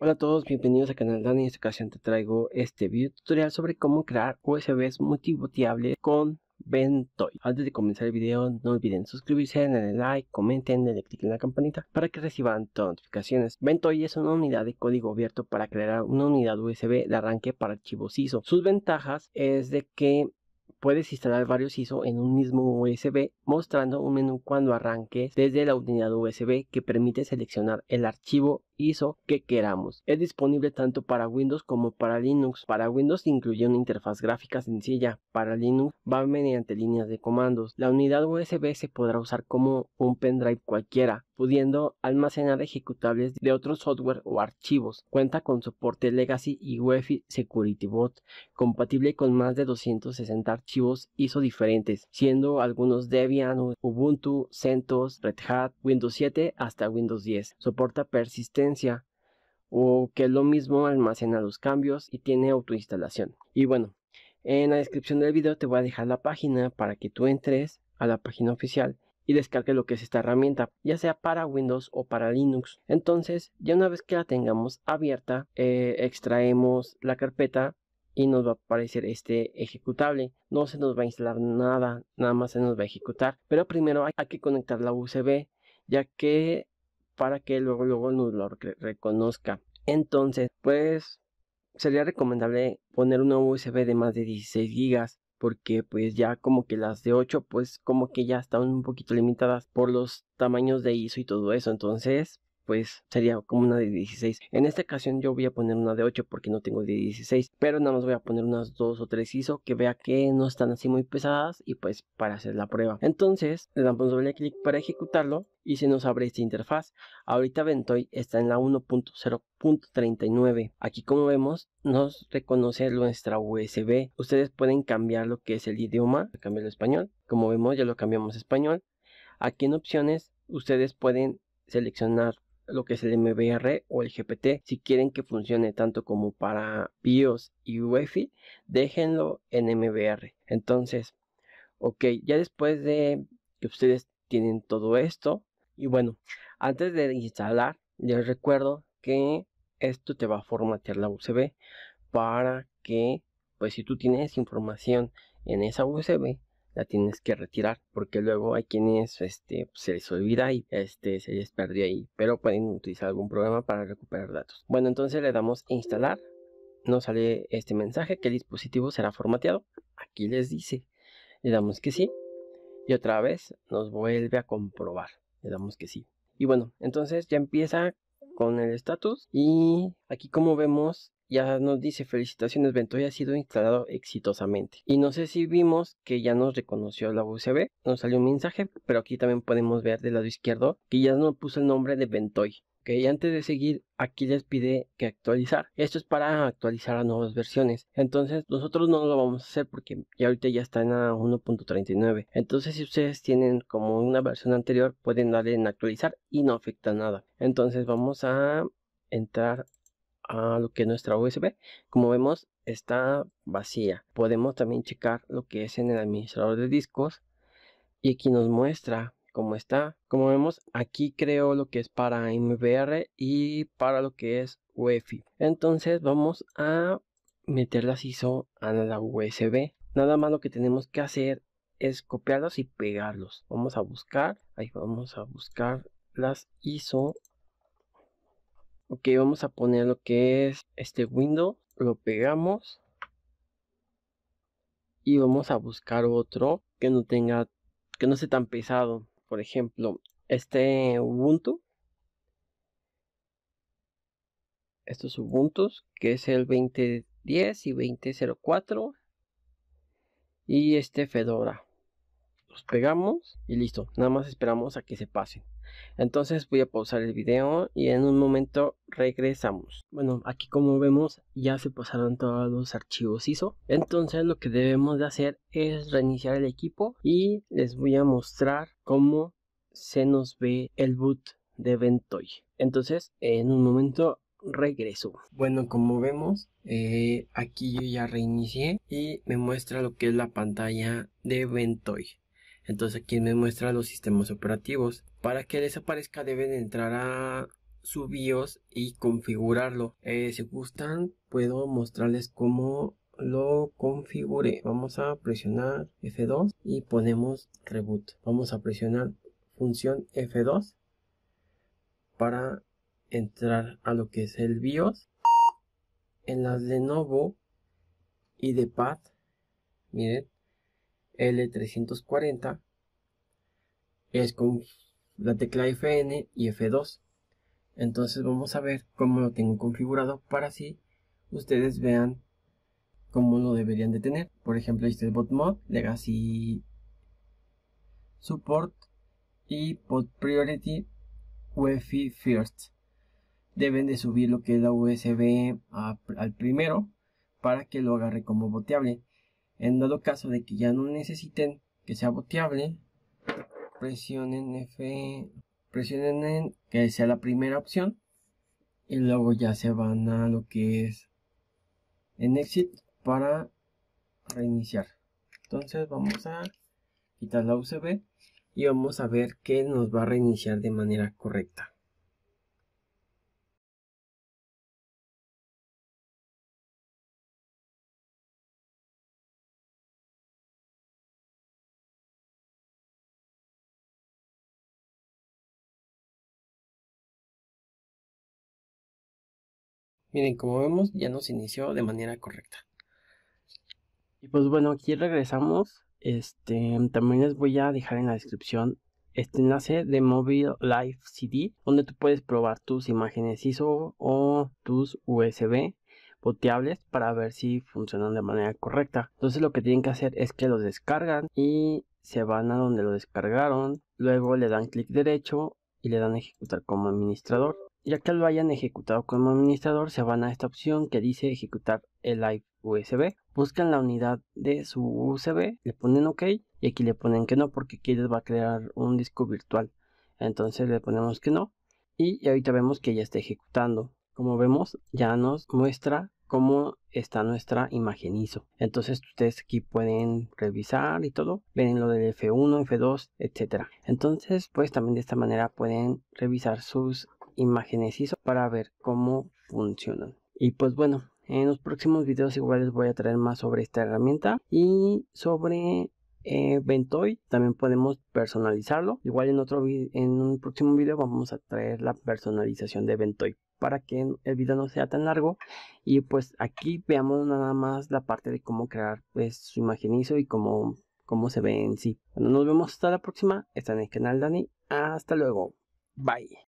Hola a todos, bienvenidos al canal Dani, En esta ocasión te traigo este video tutorial sobre cómo crear USBs multiboteables con Ventoy. Antes de comenzar el video, no olviden suscribirse, denle like, comenten, darle click en la campanita para que reciban todas las notificaciones. Ventoy es una unidad de código abierto para crear una unidad USB de arranque para archivos ISO. Sus ventajas es de que puedes instalar varios ISO en un mismo USB mostrando un menú cuando arranque desde la unidad USB que permite seleccionar el archivo ISO que queramos. Es disponible tanto para Windows como para Linux. Para Windows incluye una interfaz gráfica sencilla, para Linux va mediante líneas de comandos. La unidad USB se podrá usar como un pendrive cualquiera, pudiendo almacenar ejecutables de otro software o archivos. Cuenta con soporte Legacy y UEFI Security Bot, compatible con más de 260 archivos ISO diferentes, siendo algunos Debian Ubuntu, CentOS, Red Hat, Windows 7 hasta Windows 10. Soporta persistencia o que lo mismo almacena los cambios y tiene autoinstalación. Y bueno, en la descripción del video te voy a dejar la página para que tú entres a la página oficial y descargue lo que es esta herramienta, ya sea para Windows o para Linux. Entonces, ya una vez que la tengamos abierta, eh, extraemos la carpeta y nos va a aparecer este ejecutable. No se nos va a instalar nada, nada más se nos va a ejecutar. Pero primero hay, que conectar la USB, ya que para que luego, luego nos lo reconozca. Entonces, pues sería recomendable poner una USB de más de 16 GB porque pues ya como que las de 8 pues como que ya están un poquito limitadas por los tamaños de ISO y todo eso. Entonces, pues sería como una de 16. En esta ocasión yo voy a poner una de 8 porque no tengo de 16, pero nada más voy a poner unas 2 o 3 ISO que vea que no están así muy pesadas y pues para hacer la prueba. Entonces le damos doble clic para ejecutarlo y se nos abre esta interfaz. Ahorita Ventoy está en la 1.0.39. Aquí como vemos nos reconoce nuestra USB. Ustedes pueden cambiar lo que es el idioma, cambiarlo a español. Como vemos ya lo cambiamos a español. Aquí en opciones ustedes pueden seleccionar lo que es el MBR o el GPT. Si quieren que funcione tanto como para BIOS y UEFI, déjenlo en MBR. Entonces, ok, ya después de que ustedes tienen todo esto, y bueno, antes de instalar, les recuerdo que esto te va a formatear la USB para que, pues si tú tienes información en esa USB, la tienes que retirar porque luego hay quienes este, pues, se les olvida y este, se les perdió ahí, pero pueden utilizar algún programa para recuperar datos. Bueno, entonces le damos instalar, nos sale este mensaje que el dispositivo será formateado, aquí les dice, le damos que sí y otra vez nos vuelve a comprobar, le damos que sí. Y bueno, entonces ya empieza con el estatus y aquí como vemos ya nos dice felicitaciones Ventoy ha sido instalado exitosamente. Y no sé si vimos que ya nos reconoció la USB, nos salió un mensaje, pero aquí también podemos ver del lado izquierdo que ya nos puso el nombre de Ventoy. Okay, antes de seguir, aquí les pide que actualizar. Esto es para actualizar a nuevas versiones. Entonces, nosotros no lo vamos a hacer porque ya ahorita ya está en 1.39. Entonces, si ustedes tienen como una versión anterior, pueden darle en actualizar y no afecta nada. Entonces, vamos a entrar a lo que es nuestra USB. Como vemos está vacía. Podemos también checar lo que es en el administrador de discos y aquí nos muestra cómo está. Como vemos aquí creo lo que es para MBR y para lo que es UEFI. Entonces vamos a meter las ISO a la USB. Nada más lo que tenemos que hacer es copiarlos y pegarlos. Vamos a buscar, ahí vamos a buscar las ISO Ok, vamos a poner lo que es este window. Lo pegamos. Y vamos a buscar otro que no tenga, que no sea tan pesado. Por ejemplo, este Ubuntu. Estos Ubuntu, que es el 2010 y 2004. Y este Fedora pegamos y listo, nada más esperamos a que se pasen. Entonces voy a pausar el video y en un momento regresamos. Bueno, aquí como vemos ya se pasaron todos los archivos ISO. Entonces lo que debemos de hacer es reiniciar el equipo y les voy a mostrar cómo se nos ve el boot de Ventoy. Entonces en un momento regreso. Bueno, como vemos, eh, aquí yo ya reinicié y me muestra lo que es la pantalla de Ventoy. Entonces aquí me muestra los sistemas operativos. Para que les aparezca deben entrar a su BIOS y configurarlo. Eh, si gustan puedo mostrarles cómo lo configure. Vamos a presionar F2 y ponemos reboot. Vamos a presionar función F2 para entrar a lo que es el BIOS. En las de NOVO y de Pad, miren, L340 es con la tecla Fn y F2. Entonces vamos a ver cómo lo tengo configurado para así ustedes vean cómo lo deberían de tener. Por ejemplo, este es BotMod, Legacy Support y Bot Priority UEFI First. Deben de subir lo que es la USB al primero para que lo agarre como boteable. En dado caso de que ya no necesiten que sea boteable, presionen F, presionen en que sea la primera opción y luego ya se van a lo que es en exit para reiniciar. Entonces vamos a quitar la USB y vamos a ver que nos va a reiniciar de manera correcta. Miren, como vemos, ya nos inició de manera correcta. Y pues bueno, aquí regresamos. Este, también les voy a dejar en la descripción este enlace de Mobile Live CD, donde tú puedes probar tus imágenes ISO o tus USB boteables para ver si funcionan de manera correcta. Entonces lo que tienen que hacer es que los descargan y se van a donde lo descargaron, luego le dan clic derecho y le dan ejecutar como administrador ya que lo hayan ejecutado como administrador, se van a esta opción que dice ejecutar el live USB. Buscan la unidad de su USB, le ponen OK y aquí le ponen que no porque aquí les va a crear un disco virtual. Entonces le ponemos que no y ahorita vemos que ya está ejecutando. Como vemos, ya nos muestra cómo está nuestra imagen ISO. Entonces ustedes aquí pueden revisar y todo, ven lo del F1, F2, etcétera. Entonces pues también de esta manera pueden revisar sus imágenes ISO para ver cómo funcionan. Y pues bueno, en los próximos videos igual les voy a traer más sobre esta herramienta y sobre eh, Ventoy también podemos personalizarlo. Igual en otro en un próximo video vamos a traer la personalización de Ventoy para que el video no sea tan largo y pues aquí veamos nada más la parte de cómo crear pues su ISO y cómo, cómo se ve en sí. Bueno, nos vemos hasta la próxima. Está en el canal Dani. Hasta luego. Bye.